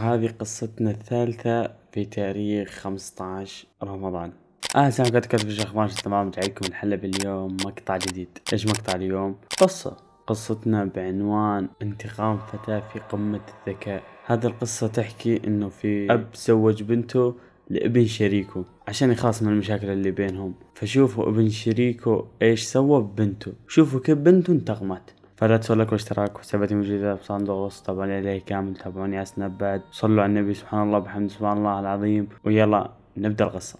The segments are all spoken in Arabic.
هذه قصتنا الثالثة في تاريخ 15 رمضان اهلا وسهلا بكم كاتب في ماشي تمام جايكم الحلة اليوم مقطع جديد ايش مقطع اليوم قصة قصتنا بعنوان انتقام فتاة في قمة الذكاء هذه القصة تحكي انه في اب زوج بنته لابن شريكه عشان يخلص من المشاكل اللي بينهم فشوفوا ابن شريكه ايش سوى ببنته شوفوا كيف بنته انتقمت فلا تنسوا تسولك واشتراك وتابعتي مجددا بصندوق الوصف طبعا اليه كامل تابعوني على سناب بعد صلوا على النبي سبحان الله بحمد سبحان الله العظيم ويلا نبدا القصه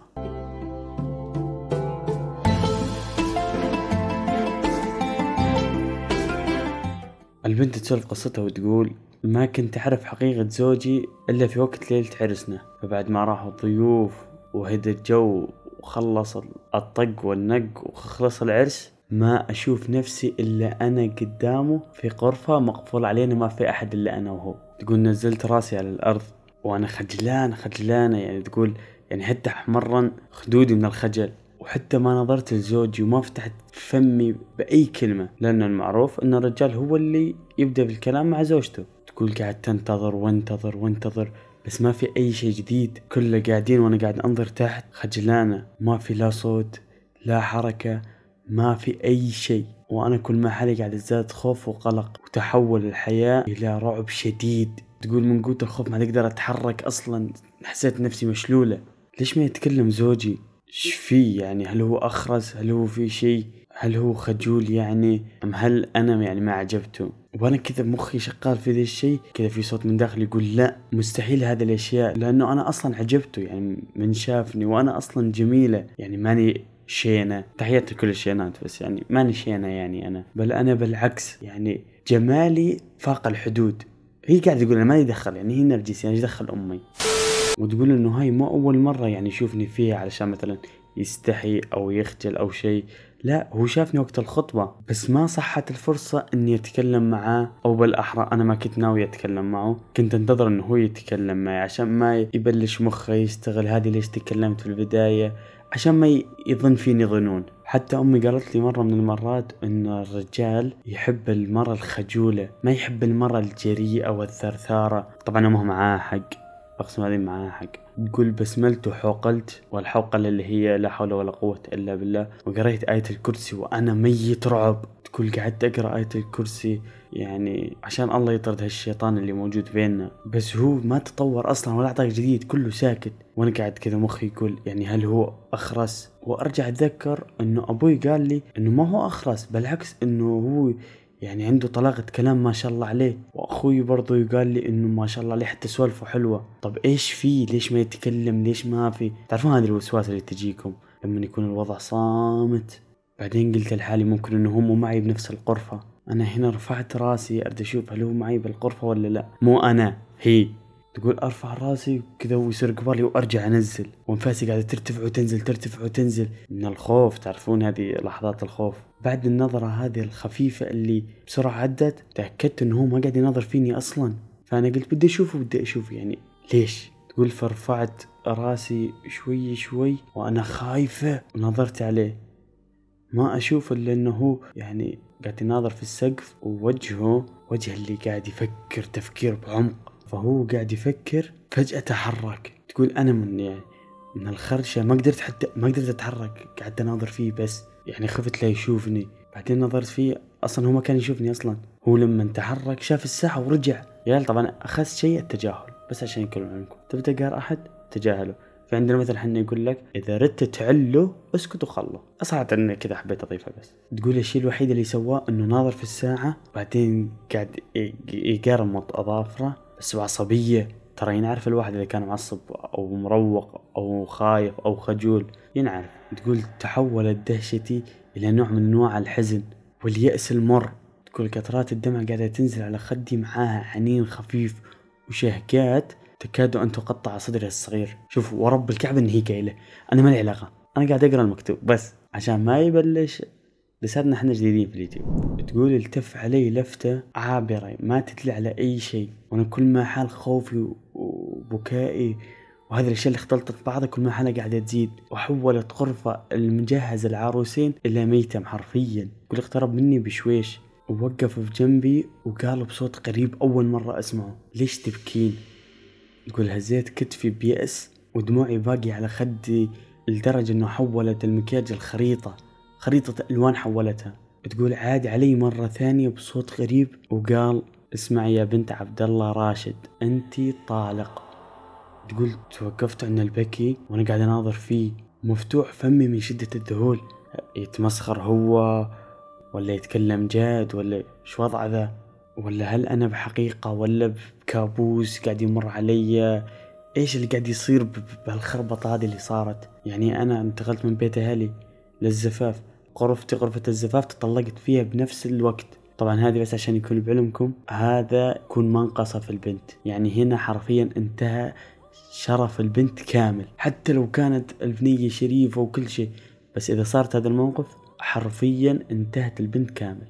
البنت تسولف قصتها وتقول ما كنت أعرف حقيقة زوجي إلا في وقت ليلة عرسنا فبعد ما راحوا الضيوف وهدى الجو وخلص الطق والنق وخلص العرس ما أشوف نفسي إلا أنا قدامه في غرفة مقفول علينا ما في أحد إلا أنا وهو تقول نزلت راسي على الأرض وأنا خجلانة خجلانة يعني تقول يعني حتى حمرا خدودي من الخجل وحتى ما نظرت لزوجي وما فتحت فمي بأي كلمة لأنه المعروف أن الرجال هو اللي يبدأ بالكلام مع زوجته تقول قاعد تنتظر وانتظر وانتظر بس ما في أي شيء جديد كله قاعدين وأنا قاعد أنظر تحت خجلانة ما في لا صوت لا حركة ما في أي شيء وأنا كل ما حالي قاعد ازداد خوف وقلق وتحول الحياة إلى رعب شديد تقول من قوة الخوف ما أقدر أتحرك أصلا حسيت نفسي مشلولة ليش ما يتكلم زوجي ايش في يعني هل هو أخرس هل هو في شيء هل هو خجول يعني أم هل أنا يعني ما عجبته وانا كذا مخي شغال في ذا الشيء كذا في صوت من داخلي يقول لا مستحيل هذه الاشياء لانه انا اصلا عجبته يعني من شافني وانا اصلا جميله يعني ماني شينه تحياتي لكل الشينات بس يعني ماني شينه يعني انا بل انا بالعكس يعني جمالي فاق الحدود هي قاعده تقول انا ما يدخل يعني هي نرجسي يعني انا دخل امي وتقول انه هاي مو اول مره يعني يشوفني فيها علشان مثلا يستحي او يخجل او شيء لا هو شافني وقت الخطبة بس ما صحت الفرصة اني اتكلم معاه او بالاحرى انا ما كنت ناوي اتكلم معه كنت انتظر انه هو يتكلم معي عشان ما يبلش مخه يشتغل هذه ليش تكلمت في البداية عشان ما يظن فيني ظنون حتى امي قالت لي مره من المرات ان الرجال يحب المره الخجوله ما يحب المره الجريئه والثرثاره طبعا امه معاها حق اقسم هذه معاها حق تقول بسملت وحوقلت والحوقله اللي هي لا حول ولا قوه الا بالله وقريت ايه الكرسي وانا ميت رعب تقول قعدت اقرا آية الكرسي يعني عشان الله يطرد هالشيطان اللي موجود بيننا بس هو ما تطور أصلا ولا أعطاك جديد كله ساكت وأنا قاعد كذا مخي يقول يعني هل هو أخرس وأرجع أتذكر أنه أبوي قال لي أنه ما هو أخرس بالعكس أنه هو يعني عنده طلاقة كلام ما شاء الله عليه وأخوي برضه يقال لي إنه ما شاء الله عليه حتى سوالفه حلوة طب إيش فيه ليش ما يتكلم ليش ما في تعرفون هذه الوسواس اللي تجيكم لما يكون الوضع صامت بعدين قلت لحالي ممكن انه هم مو معي بنفس الغرفة انا هنا رفعت راسي ارد اشوف هل هو معي بالغرفة ولا لا مو انا هي تقول ارفع راسي وكذا ويصير قبالي وارجع انزل وانفاسي قاعده ترتفع وتنزل ترتفع وتنزل من الخوف تعرفون هذه لحظات الخوف بعد النظرة هذه الخفيفة اللي بسرعة عدت تأكدت انه هو ما قاعد ينظر فيني اصلا فانا قلت بدي اشوفه بدي اشوف يعني ليش تقول فرفعت راسي شوي شوي وانا خايفة ونظرت عليه ما أشوف إلا أنه هو يعني قاعد يناظر في السقف ووجهه وجه اللي قاعد يفكر تفكير بعمق فهو قاعد يفكر فجأة تحرك تقول أنا من يعني من الخرشة ما قدرت حتى ما قدرت أتحرك قعدت أناظر فيه بس يعني خفت لا يشوفني بعدين نظرت فيه أصلا هو ما كان يشوفني أصلا هو لما تحرك شاف الساحة ورجع يا طبعا أخذت شيء التجاهل بس عشان يكلم عنكم تبي تقهر أحد تجاهله فعندنا مثل حنا يقول لك اذا ردت تعله اسكت وخله اصعد عنه كذا حبيت اضيفها بس تقول الشيء الوحيد اللي سواه انه ناظر في الساعه بعدين قاعد يقرمط اظافره بس بعصبيه ترى ينعرف الواحد اذا كان معصب او مروق او خايف او خجول ينعرف تقول تحولت دهشتي الى نوع من انواع الحزن واليأس المر تقول قطرات الدمع قاعدة تنزل على خدي معاها حنين خفيف وشهقات تكاد أن تقطع صدرها الصغير شوف ورب الكعبة إن هي قايلة أنا ما لي علاقة أنا قاعد أقرأ المكتوب بس عشان ما يبلش لساتنا احنا جديدين في اليوتيوب تقول التف علي لفتة عابرة ما تدل على أي شيء وأنا كل ما حال خوفي وبكائي وهذه الأشياء اللي اختلطت بعضها كل ما حالها قاعدة تزيد وحولت غرفة المجهزة العروسين إلى ميتم حرفيا كل اقترب مني بشويش ووقف في جنبي وقال بصوت قريب أول مرة أسمعه ليش تبكين تقول هزيت كتفي بيأس ودموعي باقي على خدي لدرجة انه حولت المكياج الخريطة خريطة الوان حولتها تقول عاد علي مرة ثانية بصوت غريب وقال اسمعي يا بنت عبد الله راشد انت طالق تقول توقفت عند البكي وانا قاعد اناظر فيه مفتوح فمي من شدة الذهول يتمسخر هو ولا يتكلم جاد ولا شو وضعه ذا ولا هل أنا بحقيقة ولا بكابوس قاعد يمر علي إيش اللي قاعد يصير بهالخربطة هذه اللي صارت يعني أنا انتقلت من بيت أهلي للزفاف غرفتي غرفة الزفاف تطلقت فيها بنفس الوقت طبعا هذه بس عشان يكون بعلمكم هذا يكون منقصة في البنت يعني هنا حرفيا انتهى شرف البنت كامل حتى لو كانت البنية شريفة وكل شيء بس إذا صارت هذا الموقف حرفيا انتهت البنت كامل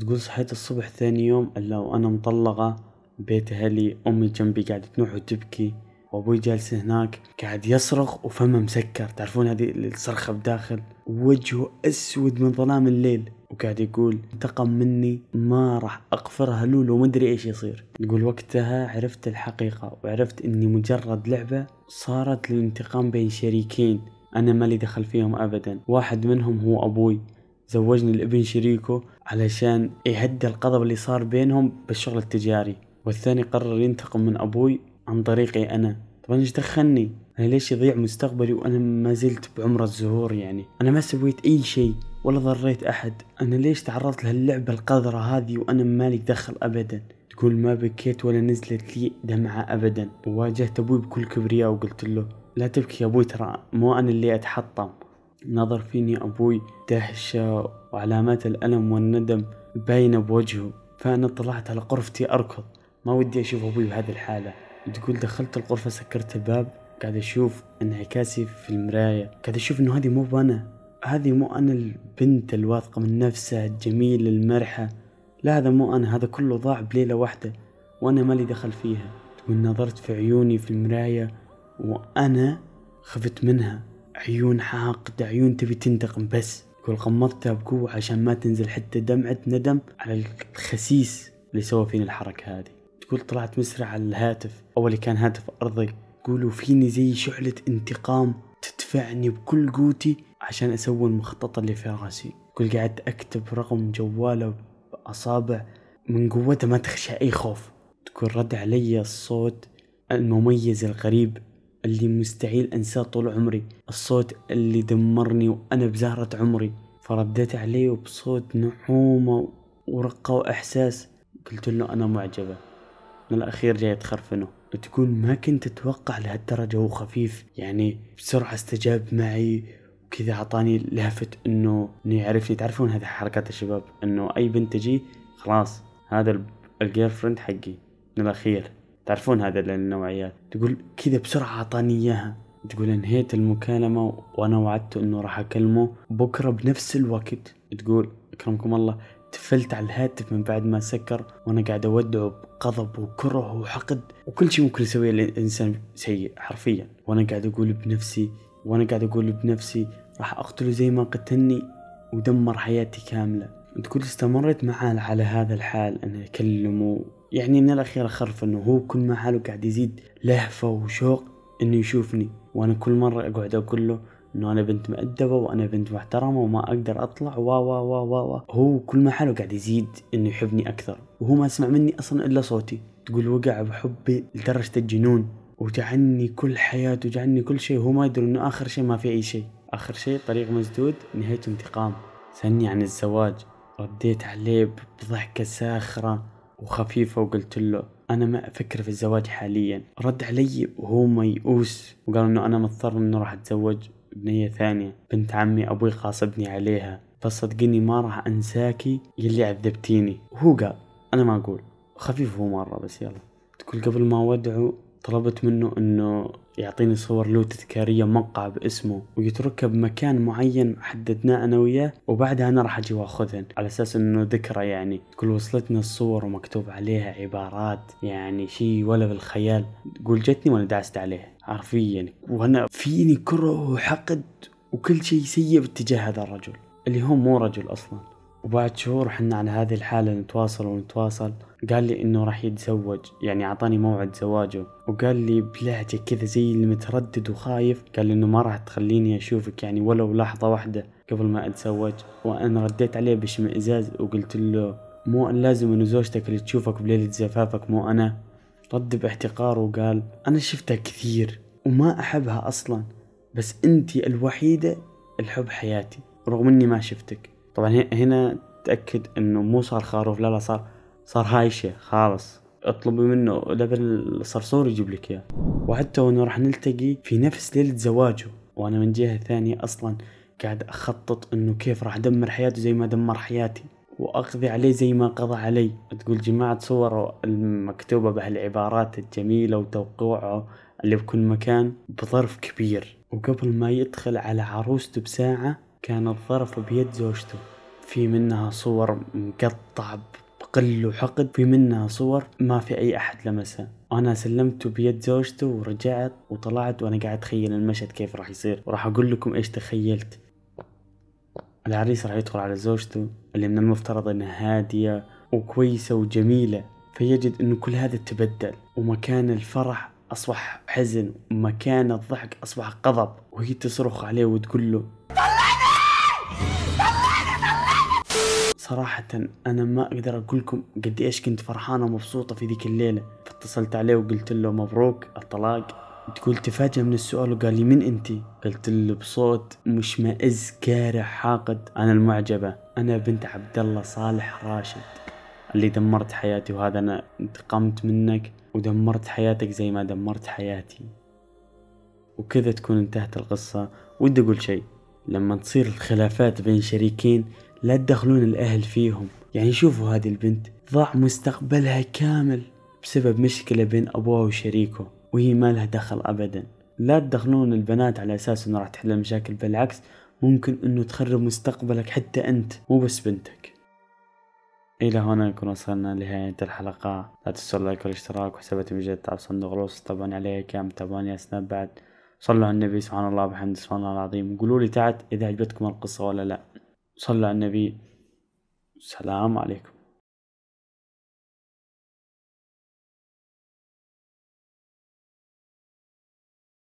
تقول صحيت الصبح ثاني يوم إلا وأنا مطلقة بيت أهلي أمي جنبي قاعدة تنوح وتبكي وأبوي جالس هناك قاعد يصرخ وفمه مسكر تعرفون هذه الصرخة بداخل وجهه أسود من ظلام الليل وقاعد يقول انتقم مني ما راح اقفرها له لو ادري ايش يصير يقول وقتها عرفت الحقيقة وعرفت اني مجرد لعبة صارت للانتقام بين شريكين انا ما لي دخل فيهم ابدا واحد منهم هو ابوي زوجني الابن شريكه علشان يهدي القضب اللي صار بينهم بالشغل التجاري والثاني قرر ينتقم من ابوي عن طريقي انا طبعا ايش دخلني انا ليش يضيع مستقبلي وانا ما زلت بعمر الزهور يعني انا ما سويت اي شيء ولا ضريت احد انا ليش تعرضت لهاللعبه القذره هذه وانا مالي دخل ابدا تقول ما بكيت ولا نزلت لي دمعة أبدا وواجهت أبوي بكل كبرياء وقلت له لا تبكي يا أبوي ترى مو أنا اللي أتحطم نظر فيني أبوي دهشة وعلامات الألم والندم باينة بوجهه فأنا طلعت على غرفتي أركض ما ودي أشوف أبوي بهذه الحالة تقول دخلت الغرفة سكرت الباب قاعد أشوف انعكاسي في المراية قاعد أشوف إنه هذه مو أنا هذه مو أنا البنت الواثقة من نفسها الجميلة المرحة لا هذا مو أنا هذا كله ضاع بليلة واحدة وأنا مالي دخل فيها تقول نظرت في عيوني في المراية وأنا خفت منها عيون حاقدة عيون تبي تنتقم بس يقول غمضتها بقوة عشان ما تنزل حتى دمعة ندم على الخسيس اللي سوى فيني الحركة هذه تقول طلعت مسرع على الهاتف أولي كان هاتف أرضي يقولوا فيني زي شعلة انتقام تدفعني بكل قوتي عشان أسوي المخطط اللي في راسي كل قعدت أكتب رقم جواله بأصابع من قوته ما تخشى أي خوف تقول رد علي الصوت المميز الغريب اللي مستحيل انساه طول عمري الصوت اللي دمرني وانا بزهرة عمري فرديت عليه بصوت نحومة ورقة واحساس قلت له انا معجبة من الاخير جاي تخرفنه تكون ما كنت اتوقع لهالدرجة هو خفيف يعني بسرعة استجاب معي وكذا اعطاني لافت انه انه يعرفني تعرفون هذه حركات الشباب انه اي بنت تجي خلاص هذا الجيرفرند حقي من الاخير تعرفون هذا النوعيات تقول كذا بسرعة أعطاني إياها تقول انهيت المكالمة وأنا وعدته إنه راح أكلمه بكرة بنفس الوقت تقول أكرمكم الله تفلت على الهاتف من بعد ما سكر وأنا قاعد أودعه بغضب وكره وحقد وكل شيء ممكن يسويه الإنسان سيء حرفيا وأنا قاعد أقول بنفسي وأنا قاعد أقول بنفسي راح أقتله زي ما قتلني ودمر حياتي كاملة تقول استمرت معاه على هذا الحال اني أكلمه يعني من الاخير خرف انه هو كل ما حاله قاعد يزيد لهفة وشوق انه يشوفني وانا كل مرة اقعد اقول له انه انا بنت مؤدبة وانا بنت محترمة وما اقدر اطلع وا وا وا وا, وا. هو كل ما حاله قاعد يزيد انه يحبني اكثر وهو ما سمع مني اصلا الا صوتي تقول وقع بحبي لدرجة الجنون وجعلني كل حياته وجعلني كل شيء وهو ما يدري انه اخر شيء ما في اي شيء اخر شيء طريق مسدود نهايته انتقام سألني عن الزواج رديت عليه بضحكة ساخرة وخفيفة وقلت له أنا ما أفكر في الزواج حاليا رد علي وهو ميؤوس وقال أنه أنا مضطر أنه راح أتزوج بنية ثانية بنت عمي أبوي غاصبني عليها فصدقني ما راح أنساكي يلي عذبتيني وهو قال أنا ما أقول خفيف هو مرة بس يلا تقول قبل ما ودعه طلبت منه انه يعطيني صور له تذكارية موقعة باسمه ويتركها بمكان معين حددناه انا وياه وبعدها انا راح اجي واخذهن على اساس انه ذكرى يعني تقول وصلتنا الصور ومكتوب عليها عبارات يعني شيء ولا بالخيال تقول جتني وانا دعست عليها حرفيا وانا فيني كره وحقد وكل شيء سيء باتجاه هذا الرجل اللي هو مو رجل اصلا وبعد شهور حنا على هذه الحالة نتواصل ونتواصل قال لي انه راح يتزوج يعني اعطاني موعد زواجه وقال لي بلهجة كذا زي اللي متردد وخايف قال لي انه ما راح تخليني اشوفك يعني ولو لحظة واحدة قبل ما اتزوج وانا رديت عليه باشمئزاز وقلت له مو ان لازم انه زوجتك اللي تشوفك بليلة زفافك مو انا رد باحتقار وقال انا شفتها كثير وما احبها اصلا بس انتي الوحيدة الحب حياتي رغم اني ما شفتك طبعا هنا تأكد انه مو صار خروف لا لا صار صار هاي الشيء خالص اطلبي منه لبن الصرصور يجيب لك اياه وحتى انه راح نلتقي في نفس ليلة زواجه وانا من جهة ثانية اصلا قاعد اخطط انه كيف راح ادمر حياته زي ما دمر حياتي واقضي عليه زي ما قضى علي تقول جماعة صوره المكتوبة بهالعبارات الجميلة وتوقيعه اللي بكل مكان بظرف كبير وقبل ما يدخل على عروسته بساعة كان الظرف بيد زوجته في منها صور مقطعة بقل وحقد في منها صور ما في أي أحد لمسها أنا سلمته بيد زوجته ورجعت وطلعت وأنا قاعد أتخيل المشهد كيف راح يصير وراح أقول لكم إيش تخيلت العريس راح يدخل على زوجته اللي من المفترض انها هادية وكويسة وجميلة فيجد انه كل هذا تبدل ومكان الفرح اصبح حزن ومكان الضحك اصبح غضب وهي تصرخ عليه وتقول له صراحة أنا ما أقدر أقول لكم قد إيش كنت فرحانة ومبسوطة في ذيك الليلة فاتصلت عليه وقلت له مبروك الطلاق تقول تفاجأ من السؤال وقال لي من أنت؟ قلت له بصوت مشمئز كارح حاقد أنا المعجبة أنا بنت عبد الله صالح راشد اللي دمرت حياتي وهذا أنا انتقمت منك ودمرت حياتك زي ما دمرت حياتي وكذا تكون انتهت القصة ودي أقول شيء لما تصير الخلافات بين شريكين لا تدخلون الأهل فيهم يعني شوفوا هذه البنت ضاع مستقبلها كامل بسبب مشكلة بين أبوها وشريكه وهي ما لها دخل أبدا لا تدخلون البنات على أساس أنه راح تحل المشاكل بالعكس ممكن أنه تخرب مستقبلك حتى أنت مو بس بنتك إلى هنا نكون وصلنا لنهاية الحلقة لا تنسوا اللايك والاشتراك وحساباتي بجد على صندوق الوصف طبعا عليها كام تابعوني على سناب بعد صلوا على النبي سبحان الله وبحمده سبحان الله العظيم قولوا لي تحت إذا عجبتكم القصة ولا لأ صلى على النبي سلام عليكم